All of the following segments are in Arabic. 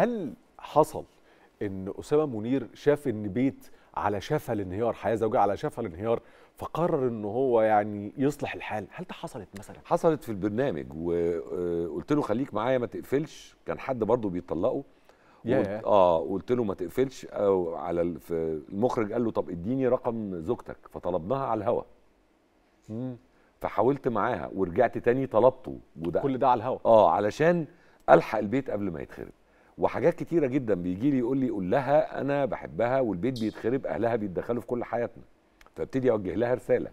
هل حصل ان اسامه منير شاف ان بيت على شفا الانهيار حياه زوجيه على شفا الانهيار فقرر ان هو يعني يصلح الحال هل ده حصلت مثلا حصلت في البرنامج وقلت آه، له خليك معايا ما تقفلش كان حد برضه بيطلقه yeah. اه قلت له ما تقفلش أو على المخرج قال له طب اديني رقم زوجتك فطلبناها على الهوا mm. فحاولت معاها ورجعت تاني طلبته وده كل ده على الهوا اه علشان الحق البيت قبل ما يتخرب وحاجات كتيره جدا بيجي لي يقول لي قول لها انا بحبها والبيت بيتخرب اهلها بيتدخلوا في كل حياتنا فابتدي اوجه لها رساله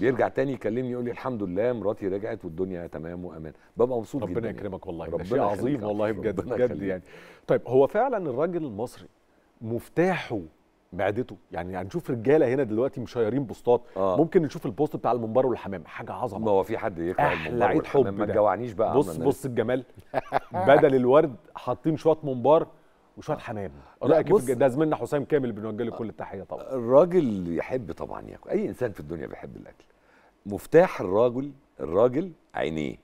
بيرجع تاني يكلمني يقول لي الحمد لله مراتي رجعت والدنيا تمام وامان ببقى مبسوط جدا ربنا يعني. يكرمك والله ربنا شيء عظيم والله بجد بجد يعني طيب هو فعلا الراجل المصري مفتاحه بعدته يعني هنشوف رجاله هنا دلوقتي مشيرين بوستات آه. ممكن نشوف البوست بتاع الممبار والحمام حاجه عظمه ما هو في حد يقرا الممبار حب ما تجوعنيش بقى بص بص الجمال بدل الورد حاطين شويه ممبار وشويه حمام رايك ده زميلنا حسام كامل بنوجه له كل التحيه طبعا الراجل يحب طبعا ياكل اي انسان في الدنيا بيحب الاكل مفتاح الراجل الراجل عينيه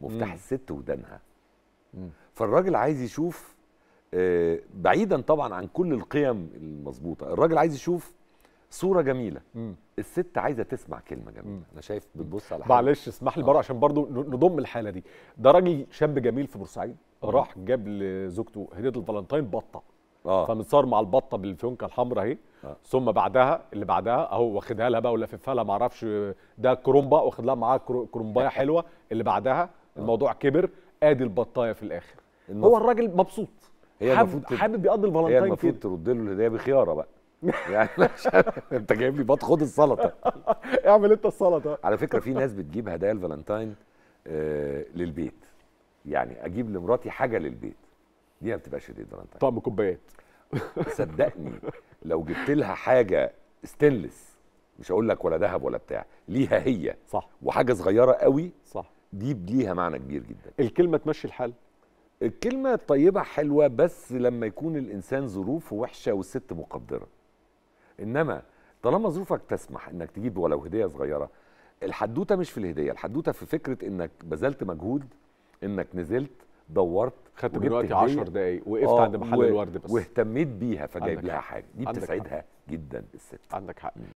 مفتاح مم. الست ودانها فالراجل عايز يشوف آه، بعيدا طبعا عن كل القيم المظبوطه الراجل عايز يشوف صوره جميله مم. الست عايزه تسمع كلمه جميله مم. انا شايف بتبص على حاجه معلش اسمح لي آه. بره عشان برضو نضم الحاله دي ده راجل شاب جميل في بورسعيد راح جاب لزوجته هديه الفالنتاين بطه اه فمتصور مع البطه بالفيونكه الحمراء اهي آه. ثم بعدها اللي بعدها اهو واخدها لها بقى ولففها لها معرفش ده كرومبا واخد لها معاه كرومبايه حلوه اللي بعدها آه. الموضوع كبر ادي البطايه في الاخر هو الراجل مبسوط هي المفروض حابب يقضي الفالنتين هي المفروض ترد له الهديه بخياره بقى يعني انت جايب لي بط خد السلطه اعمل انت السلطه على فكره في ناس بتجيب هدايا الفالنتين آه للبيت يعني اجيب لمراتي حاجه للبيت دي ما بتبقاش هديه فالنتين طقم كوبايات صدقني لو جبت لها حاجه ستينلس مش هقول لك ولا ذهب ولا بتاع ليها هي صح وحاجه صغيره قوي صح دي ليها معنى كبير جدا الكلمه تمشي الحال الكلمة الطيبة حلوة بس لما يكون الإنسان ظروفه وحشة والست مقدرة إنما طالما ظروفك تسمح إنك تجيب ولو هدية صغيرة الحدوتة مش في الهدية الحدوتة في فكرة إنك بذلت مجهود إنك نزلت دورت خدت من 10 دقايق وقفت آه، عند محل و... الورد بس واهتميت بيها فجايب لها حاجه دي بتسعدها حق. جدا الست عندك حق